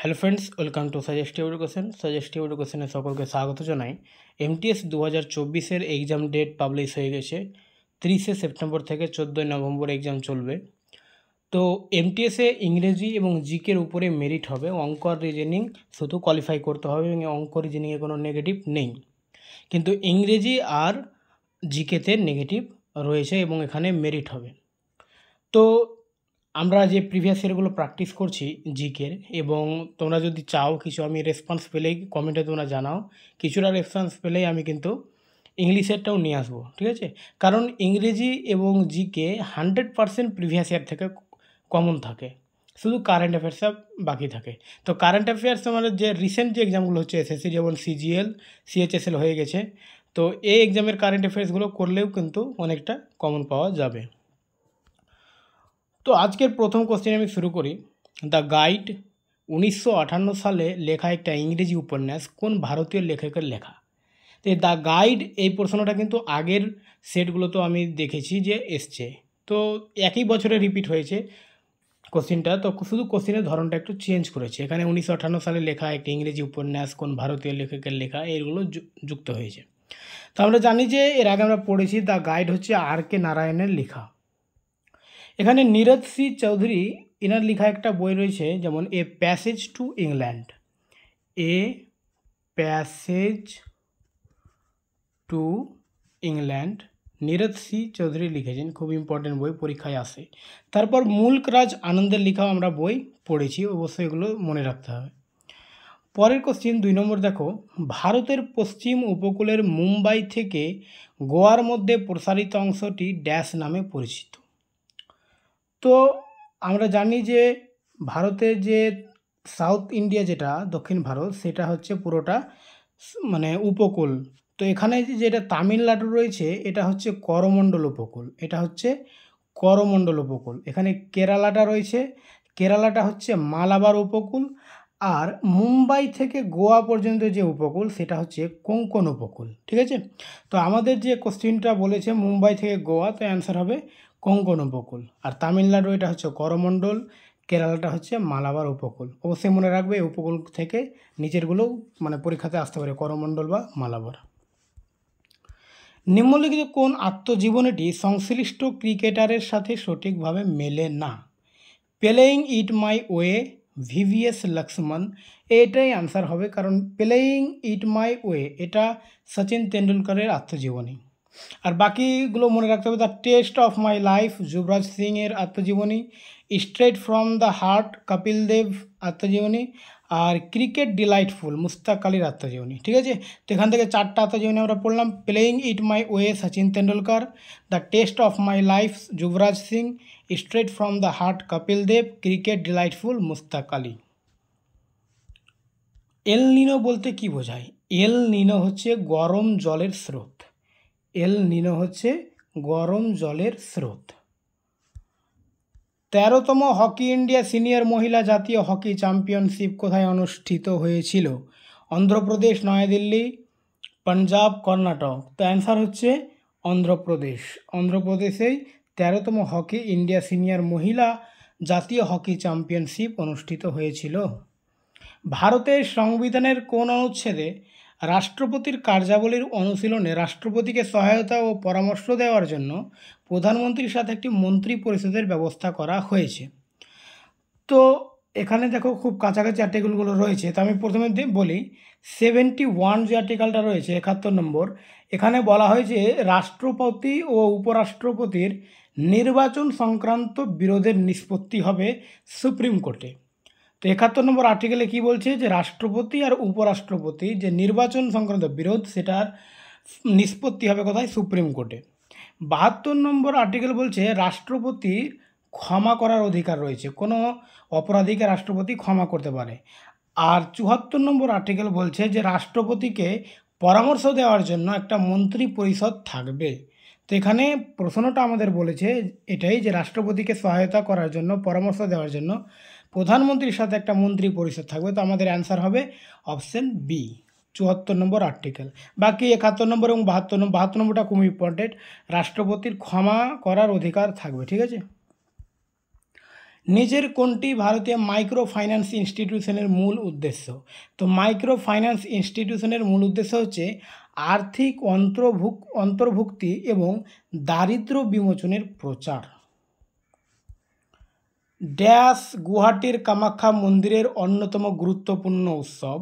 hello friends welcome to suggestive education suggestive এডুকেশনে সকলকে স্বাগত জানাই এমটিএস দু হাজার চব্বিশের এক্সাম ডেট পাবলিশ হয়ে গেছে তিরিশে সেপ্টেম্বর থেকে চোদ্দোই নভেম্বর এক্সাম চলবে তো এমটিএসে ইংরেজি এবং জিকের উপরে মেরিট হবে অঙ্ক আর রিজনিং শুধু কোয়ালিফাই করতে হবে এবং অঙ্ক রিজনিংয়ে কোনো নেগেটিভ নেই কিন্তু ইংরেজি আর জিকেতে নেগেটিভ রয়েছে এবং এখানে মেরিট হবে তো আমরা যে প্রিভিয়াস ইয়ারগুলো প্র্যাকটিস করছি জিকের এবং তোমরা যদি চাও কিছু আমি রেসপন্স পেলেই কমেন্টে তোমরা জানাও কিছুটা রেসপন্স পেলেই আমি কিন্তু ইংলিশেরটাও নিয়ে আসবো ঠিক আছে কারণ ইংরেজি এবং GK hundred percent previous year থেকে কমন থাকে শুধু কারেন্ট অ্যাফেয়ার্সটা বাকি থাকে তো কারেন্ট অ্যাফেয়ার্স আমাদের যে রিসেন্ট যে এক্সামগুলো হচ্ছে এসএসসি যেমন সিজিএল সিএচএসএল হয়ে গেছে তো এই এক্সামের কারেন্ট অ্যাফেয়ার্সগুলো করলেও কিন্তু অনেকটা কমন পাওয়া যাবে তো আজকের প্রথম কোশ্চেন আমি শুরু করি দ্য গাইড উনিশশো সালে লেখা একটা ইংরেজি উপন্যাস কোন ভারতীয় লেখকের লেখা তো দ্য গাইড এই প্রশ্নটা কিন্তু আগের সেটগুলো তো আমি দেখেছি যে এসছে তো একই বছরে রিপিট হয়েছে কোশ্চিনটা তো শুধু কোশ্চিনের ধরনটা একটু চেঞ্জ করেছে এখানে উনিশশো সালে লেখা একটি ইংরেজি উপন্যাস কোন ভারতীয় লেখকের লেখা এইগুলো যুক্ত হয়েছে তো আমরা জানি যে এর আগে আমরা পড়েছি দ্য গাইড হচ্ছে আর কে নারায়ণের লেখা এখানে নীরজ সি চৌধুরী এনার লেখা একটা বই রয়েছে যেমন a passage to England a passage to England Niraj C Chaudhuri লিখেছেন খুব ইম্পর্টেন্ট বই পরীক্ষায় আসে তারপর মুলকরাজ আনন্দের লেখাও আমরা বই পড়েছি অবশ্যই এগুলো মনে রাখতে হবে পরের কোশ্চিন দুই নম্বর দেখো ভারতের পশ্চিম উপকূলের মুম্বাই থেকে গোয়ার মধ্যে প্রসারিত অংশটি ড্যাশ নামে পরিচিত তো আমরা জানি যে ভারতে যে সাউথ ইন্ডিয়া যেটা দক্ষিণ ভারত সেটা হচ্ছে পুরোটা মানে উপকূল তো এখানে যেটা তামিলনাড়ু রয়েছে এটা হচ্ছে করমণ্ডল উপকূল এটা হচ্ছে করমণ্ডল উপকূল এখানে কেরালাটা রয়েছে কেরালাটা হচ্ছে মালাবার উপকূল আর মুম্বাই থেকে গোয়া পর্যন্ত যে উপকূল সেটা হচ্ছে কোঙ্কন উপকূল ঠিক আছে তো আমাদের যে কোশ্চিনটা বলেছে মুম্বাই থেকে গোয়া তো অ্যান্সার হবে কোঙ্কন উপকূল আর তামিলনাড়ু এটা হচ্ছে করমণ্ডল কেরালাটা হচ্ছে মালাবার উপকূল অবশ্যই মনে রাখবে এই উপকূল থেকে নিচেরগুলো মানে পরীক্ষাতে আসতে পারে করমণ্ডল বা মালাবার নিম্নলিখিত কোন আত্মজীবনীটি সংশ্লিষ্ট ক্রিকেটারের সাথে সঠিকভাবে মেলে না playing it my way VVS Laxman এটাই আনসার হবে কারণ প্লেয়িং ইট মাই ওয়ে এটা সচিন তেন্ডুলকরের আত্মজীবনী আর বাকিগুলো মনে রাখতে হবে the test of my life Yuvraj Singh এর আত্মজীবনী straight from the heart Kapil Dev আত্মজীবনী আর ক্রিকেট ডিলাইটফুল মুস্তাক আলীর আত্মজীবনী ঠিক আছে তো এখান থেকে চারটা আত্মজীবনী আমরা পড়লাম playing it my way Sachin Tendulkar the test of my life Yuvraj Singh straight from the heart Kapil Dev cricket delightful Mushtaq Ali El Nino বলতে কি বোঝায় এল নিনো হচ্ছে গরম জলের স্রোত এল নিনো হচ্ছে গরম জলের স্রোত তেরোতম হকি ইন্ডিয়া সিনিয়র মহিলা জাতীয় হকি চ্যাম্পিয়নশিপ কোথায় অনুষ্ঠিত হয়েছিল অন্ধ্রপ্রদেশ নয়াদিল্লি পাঞ্জাব কর্ণাটক তো অ্যান্সার হচ্ছে অন্ধ্রপ্রদেশ অন্ধ্রপ্রদেশেই তেরোতম হকি ইন্ডিয়া সিনিয়র মহিলা জাতীয় হকি চ্যাম্পিয়নশিপ অনুষ্ঠিত হয়েছিল ভারতের সংবিধানের কোন অনুচ্ছেদে রাষ্ট্রপতির কার্যাবলীর অনুশীলনে রাষ্ট্রপতিকে সহায়তা ও পরামর্শ দেওয়ার জন্য প্রধানমন্ত্রীর সাথে একটি মন্ত্রী পরিষদের ব্যবস্থা করা হয়েছে তো এখানে দেখো খুব কাছাকাছি আর্টিকেলগুলো রয়েছে তো আমি প্রথমে বলি সেভেন্টি ওয়ান যে আর্টিকেলটা রয়েছে একাত্তর নম্বর এখানে বলা হয়েছে রাষ্ট্রপতি ও উপরাষ্ট্রপতির নির্বাচন সংক্রান্ত বিরোধের নিষ্পত্তি হবে সুপ্রিম কোর্টে তো একাত্তর নম্বর আর্টিকেলে কি বলছে যে রাষ্ট্রপতি আর উপরাষ্ট্রপতি যে নির্বাচন সংক্রান্ত বিরোধ সেটার নিষ্পত্তি হবে কোথায় সুপ্রিম কোর্টে বাহাত্তর নম্বর আর্টিকেল বলছে রাষ্ট্রপতির ক্ষমা করার অধিকার রয়েছে কোনো অপরাধীকে রাষ্ট্রপতি ক্ষমা করতে পারে আর চুয়াত্তর নম্বর আর্টিকেল বলছে যে রাষ্ট্রপতিকে পরামর্শ দেওয়ার জন্য একটা মন্ত্রী পরিষদ থাকবে তো এখানে প্রশ্নটা আমাদের বলেছে এটাই যে রাষ্ট্রপতিকে সহায়তা করার জন্য পরামর্শ দেওয়ার জন্য প্রধানমন্ত্রীর সাথে একটা মন্ত্রী পরিষদ থাকবে তো আমাদের অ্যান্সার হবে অপশন বি চুয়াত্তর নম্বর আর্টিকেল বাকি একাত্তর নম্বর এবং বাহাত্তর নম্বর বাহাত্তর নম্বরটা খুব ইম্পর্টেন্ট রাষ্ট্রপতির ক্ষমা করার অধিকার থাকবে ঠিক আছে নিজের কোনটি ভারতীয় মাইক্রো ফাইন্যান্স ইনস্টিটিউশনের মূল উদ্দেশ্য তো মাইক্রো ফাইন্যান্স ইনস্টিটিউশনের মূল উদ্দেশ্য হচ্ছে আর্থিক অন্তর্ভুক অন্তর্ভুক্তি এবং দারিদ্র বিমোচনের প্রচার ড্যাস গুয়াহাটির কামাখ্যা মন্দিরের অন্যতম গুরুত্বপূর্ণ উৎসব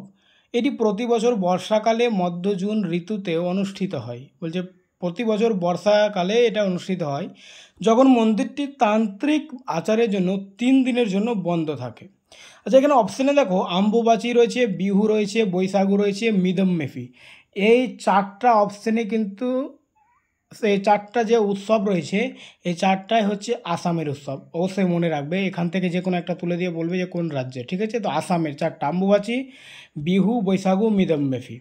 এটি প্রতি বছর বর্ষাকালে মধ্য জুন ঋতুতে অনুষ্ঠিত হয় বলছে প্রতি বছর বর্ষাকালে এটা অনুষ্ঠিত হয় যখন মন্দিরটি তান্ত্রিক আচারের জন্য তিন দিনের জন্য বন্ধ থাকে আচ্ছা এখানে অপশানে দেখো আম্বুবাচি রয়েছে বিহু রয়েছে বৈশাখু রয়েছে মিদম মেফি এই চারটা অপশানে কিন্তু এই চারটা যে উৎসব রয়েছে এই চারটাই হচ্ছে আসামের উৎসব অবশ্যই মনে রাখবে এখান থেকে যে কোনো একটা তুলে দিয়ে বলবে যে কোন রাজ্যে ঠিক আছে তো আসামের চারটা আম্বুবাচি বিহু বৈশাগু মেফি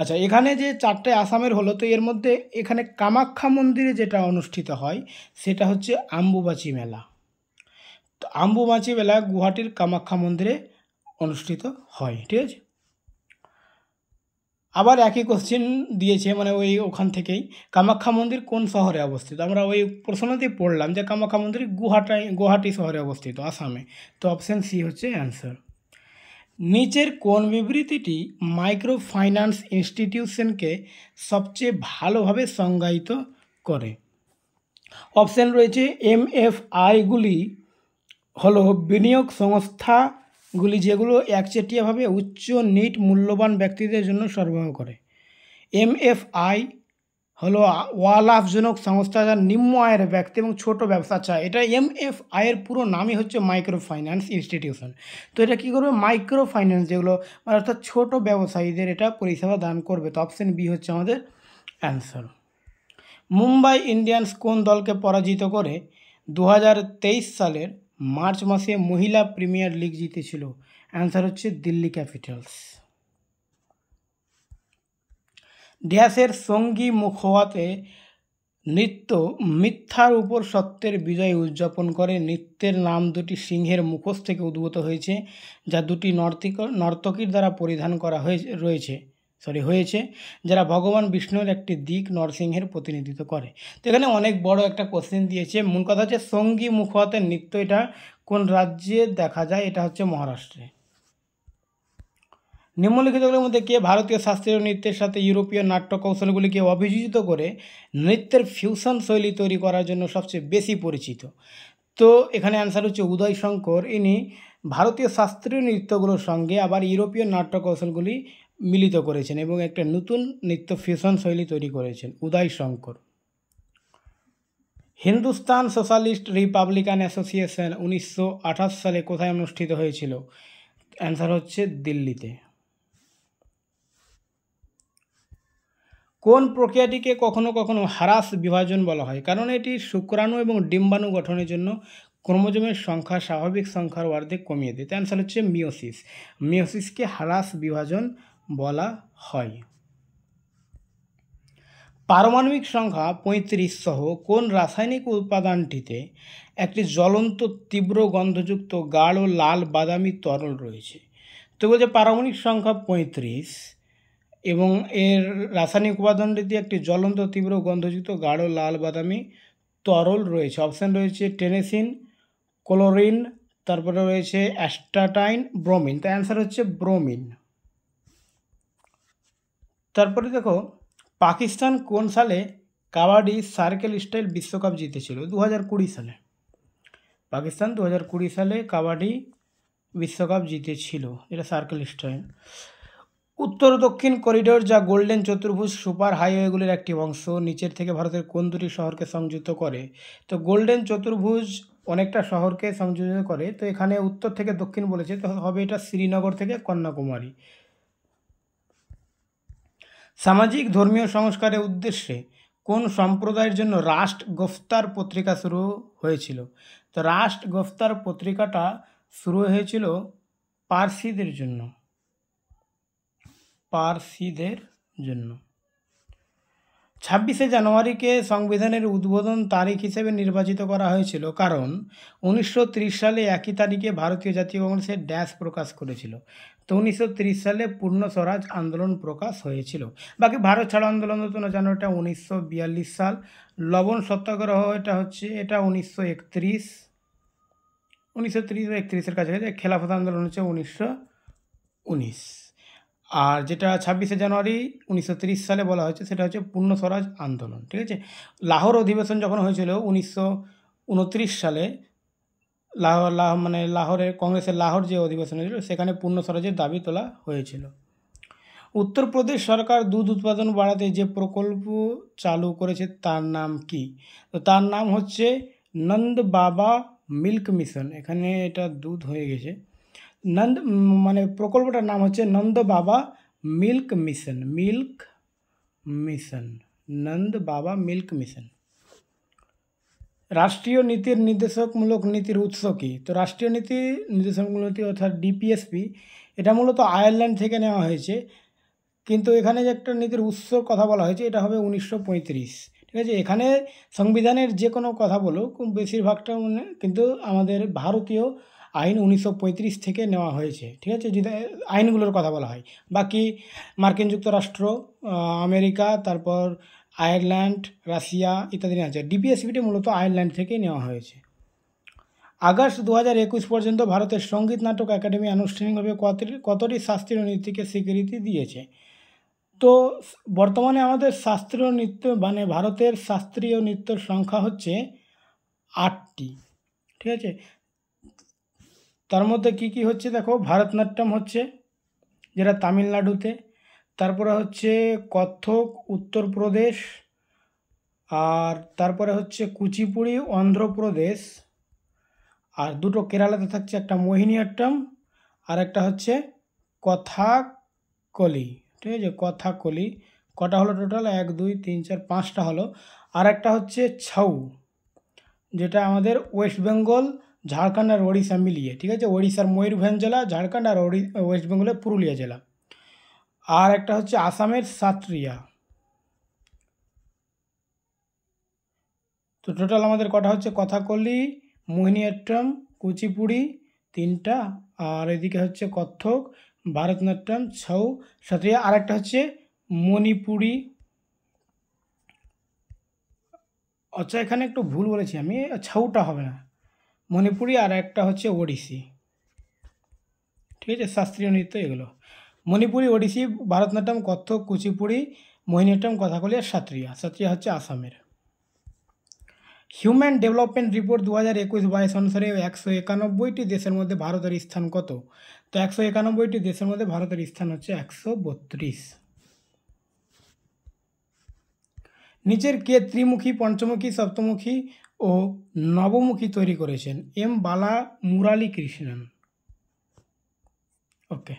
আচ্ছা এখানে যে চারটে আসামের হলো তো এর মধ্যে এখানে কামাখ্যা মন্দিরে যেটা অনুষ্ঠিত হয় সেটা হচ্ছে আম্বুবাচি মেলা তো আম্বুবাচি মেলা গুয়াহাটির কামাখ্যা মন্দিরে অনুষ্ঠিত হয় ঠিক আছে আবার একই কোশ্চেন দিয়েছে মানে ওই ওখান থেকেই কামাখ্যা মন্দির কোন শহরে অবস্থিত আমরা ওই প্রশ্নতেই পড়লাম যে কামাখ্যা মন্দির গুহাটাই গুহাটি শহরে অবস্থিত আসামে তো অপশান সি হচ্ছে অ্যান্সার নিচের কোন বিবৃতিটি মাইক্রো ফাইন্যান্স ইনস্টিটিউশনকে সবচেয়ে ভালোভাবে সংজ্ঞায়িত করে অপশান রয়েছে এমএফআইগুলি হলো বিনিয়োগ সংস্থা গুলি যেগুলো একচেটিয়াভাবে উচ্চ নিট মূল্যবান ব্যক্তিদের জন্য সরবরাহ করে এমএফআই হলো ওয়ালাভজনক সংস্থা যা নিম্ন আয়ের ব্যক্তি এবং ছোট ব্যবসা চায় এটা এমএফআই পুরো নামই হচ্ছে মাইক্রো ফাইন্যান্স ইনস্টিটিউশন তো এটা কী করবে মাইক্রো ফাইন্যান্স যেগুলো মানে অর্থাৎ ছোট ব্যবসায়ীদের এটা পরিষেবা দান করবে তো অপশান বি হচ্ছে আমাদের অ্যান্সার মুম্বাই ইন্ডিয়ান্স কোন দলকে পরাজিত করে দু সালের মার্চ মাসে মহিলা প্রিমিয়ার লিগ জিতেছিল অ্যান্সার হচ্ছে দিল্লি ক্যাপিটালস ড্যাসের সঙ্গী মুখোয়াতে নৃত্য মিথ্যার উপর সত্যের বিজয় উদযাপন করে নৃত্যের নাম দুটি সিংহের মুখোশ থেকে উদ্ভূত হয়েছে যা দুটি নর্তিক নর্তকীর দ্বারা পরিধান করা হয়ে রয়েছে সরি হয়েছে যারা ভগবান বিষ্ণুর একটি দিক নরসিংহের প্রতিনিধিত্ব করে তো এখানে অনেক বড় একটা কোশ্চেন দিয়েছে মূল কথা হচ্ছে সঙ্গী মুখতের নৃত্য এটা কোন রাজ্যে দেখা যায় এটা হচ্ছে মহারাষ্ট্রে নিম্নলিখিতগুলোর মধ্যে কে ভারতীয় শাস্ত্রীয় নৃত্যের সাথে ইউরোপীয় নাট্য কৌশলগুলিকে অভিযোজিত করে নৃত্যের ফিউশন শৈলী তৈরি করার জন্য সবচেয়ে বেশি পরিচিত তো এখানে অ্যান্সার হচ্ছে উদয় শঙ্কর ইনি ভারতীয় শাস্ত্রীয় নৃত্যগুলোর সঙ্গে আবার ইউরোপীয় নাট্য কৌশলগুলি মিলিত করেছেন এবং একটা নতুন নৃত্য ফ্যাশন শৈলী তৈরি করেছেন Uday Shankar Hindustan socialist republican association উনিশশো সালে কোথায় অনুষ্ঠিত হয়েছিল অ্যান্সার হচ্ছে দিল্লিতে কোন প্রক্রিয়াটিকে কখনো কখনো হারাস বিভাজন বলা হয় কারণ এটি শুক্রাণু এবং ডিম্বাণু গঠনের জন্য ক্রোমোজোমের সংখ্যা স্বাভাবিক সংখ্যার অর্ধেক কমিয়ে দেয় অ্যান্সার হচ্ছে মিওসিস মিওসিসকে হারাস বিভাজন বলা হয় পারমাণবিক সংখ্যা পঁয়ত্রিশ সহ কোন রাসায়নিক উপাদানটিতে একটি জ্বলন্ত তীব্র গন্ধযুক্ত গাঢ় লাল বাদামি তরল রয়েছে তো বলছে পারমাণবিক সংখ্যা পঁয়ত্রিশ এবং এর রাসায়নিক উপাদানটিতে একটি জ্বলন্ত তীব্র গন্ধযুক্ত গাঢ় লাল বাদামি তরল রয়েছে অপশান রয়েছে টেনেসিন ক্লোরিন তারপরে রয়েছে অ্যাস্টাটাইন ব্রোমিন তো অ্যান্সার হচ্ছে ব্রোমিন তারপরে দেখো পাকিস্তান কোন সালে কাবাডি সার্কেল স্টাইল বিশ্বকাপ জিতেছিল দু হাজার কুড়ি সালে পাকিস্তান দু হাজার কুড়ি সালে কাবাডি বিশ্বকাপ জিতেছিল এটা সার্কেল স্টাইল উত্তর দক্ষিণ করিডোর যা গোল্ডেন চতুর্ভুজ সুপার হাইওয়েগুলির একটি অংশ নিচের থেকে ভারতের কোন দুটি শহরকে সংযুক্ত করে তো গোল্ডেন চতুর্ভুজ অনেকটা শহরকে সংযুক্ত করে তো এখানে উত্তর থেকে দক্ষিণ বলেছে তো হবে এটা শ্রীনগর থেকে কন্যাকুমারী সামাজিক ধর্মীয় সংস্কারের উদ্দেশ্যে কোন সম্প্রদায়ের জন্য রাষ্ট্র গফতার পত্রিকা শুরু হয়েছিল তো রাষ্ট্র গফতার পত্রিকাটা শুরু হয়েছিল পার্সিদের জন্য পার্সিদের জন্য ছাব্বিশে জানুয়ারিকে সংবিধানের উদ্বোধন তারিখ হিসেবে নির্বাচিত করা হয়েছিল কারণ উনিশশো সালে একই তারিখে ভারতীয় জাতীয় কংগ্রেসের ড্যাশ প্রকাশ করেছিল তো উনিশশো সালে পূর্ণ স্বরাজ আন্দোলন প্রকাশ হয়েছিল বাকি ভারত ছাড়ো আন্দোলন তো না জানো এটা উনিশশো সাল লবণ সত্যাগ্রহ এটা হচ্ছে এটা উনিশশো একত্রিশ উনিশশো তিরিশ একত্রিশের কাছাকাছি খেলাফত আন্দোলন হচ্ছে উনিশশো উনিশ আর যেটা ছাব্বিশে জানুয়ারি উনিশশো সালে বলা হয়েছে সেটা হচ্ছে পূর্ণ স্বরাজ আন্দোলন ঠিক আছে লাহোর অধিবেশন যখন হয়েছিল উনিশশো সালে লাহোর লাহ মানে লাহোরের কংগ্রেসের লাহোর যে অধিবেশন হয়েছিল সেখানে পূর্ণ স্বরাজের দাবি তোলা হয়েছিল উত্তরপ্রদেশ সরকার দুধ উৎপাদন বাড়াতে যে প্রকল্প চালু করেছে তার নাম কি তো তার নাম হচ্ছে নন্দ বাবা মিল্ক মিশন এখানে এটা দুধ হয়ে গেছে নন্দ মানে প্রকল্পটার নাম হচ্ছে Nanda Baba milk mission milk mission Nanda Baba milk mission রাষ্ট্রীয় নীতির নির্দেশকমূলক নীতির উৎস কী তো রাষ্ট্রীয় নীতি নির্দেশকমূলক নীতি অর্থাৎ ডিপিএসপি এটা মূলত আয়ারল্যান্ড থেকে নেওয়া হয়েছে কিন্তু এখানে যে একটা নীতির উৎসর কথা বলা হয়েছে এটা হবে উনিশশো ঠিক আছে এখানে সংবিধানের যে কোনো কথা বলুক বেশিরভাগটা মানে কিন্তু আমাদের ভারতীয় আইন উনিশশো থেকে নেওয়া হয়েছে ঠিক আছে যদি আইনগুলোর কথা বলা হয় বাকি মার্কিন যুক্তরাষ্ট্র আমেরিকা তারপর আয়ারল্যান্ড রাশিয়া ইত্যাদি আছে ডিপিএসবিটি মূলত আয়ারল্যান্ড থেকেই নেওয়া হয়েছে আগস্ট দু হাজার একুশ পর্যন্ত ভারতের সঙ্গীত নাটক একাডেমি আনুষ্ঠানিকভাবে কতটি শাস্ত্রীয় নৃত্যকে স্বীকৃতি দিয়েছে তো বর্তমানে আমাদের শাস্ত্রীয় নৃত্য মানে ভারতের শাস্ত্রীয় নৃত্যর সংখ্যা হচ্ছে আটটি ঠিক আছে তার মধ্যে কি কি হচ্ছে দেখো ভারতনাট্যম হচ্ছে যেটা তামিলনাড়ুতে তারপরে হচ্ছে কত্থক উত্তরপ্রদেশ আর তারপরে হচ্ছে কুচিপুড়ি অন্ধ্রপ্রদেশ আর দুটো কেরালাতে থাকছে একটা মোহিনীয়াট্টম আর একটা হচ্ছে কথাকলি ঠিক আছে কথাকলি কটা হলো টোটাল এক দুই তিন চার পাঁচটা হলো আর একটা হচ্ছে ছৌ যেটা আমাদের ওয়েস্ট বেঙ্গল ঝাড়খণ্ড আর ওড়িশা মিলিয়ে ঠিক আছে ওড়িশার ময়ূরভঞ্জ জেলা ঝাড়খণ্ড আর ওয়েস্ট বেঙ্গলের পুরুলিয়া জেলা আর একটা হচ্ছে আসামের সাতরিয়া তো টোটাল আমাদের কটা হচ্ছে কথাকলি মোহিনীয়াট্টম কুচিপুড়ি তিনটা আর এদিকে হচ্ছে কত্থক ভারতনাট্যম ছৌ সাতরিয়া আর একটা হচ্ছে মণিপুরি আচ্ছা এখানে একটু ভুল বলেছি আমি ছৌটা হবে না মণিপুরি আর একটা হচ্ছে ওড়িশি ঠিক আছে শাস্ত্রীয় নৃত্য এগুলো মণিপুরি ওড়িশি ভারতনাট্যম কত্থক কুচিপুড়ি মোহিনীট্টম কথাকলি আর সাত্রিয়া সাত্রিয়া হচ্ছে আসামের হিউম্যান ডেভেলপমেন্ট রিপোর্ট দু হাজার একুশ বাইশ অনুসারে একশো একানব্বইটি দেশের মধ্যে ভারতের স্থান কত তো একশো একানব্বইটি দেশের মধ্যে ভারতের স্থান হচ্ছে একশো বত্রিশ নিচের কে ত্রিমুখী পঞ্চমুখী সপ্তমুখী ও নবমুখী তৈরি করেছেন এম বালা মুরালী কৃষ্ণন ওকে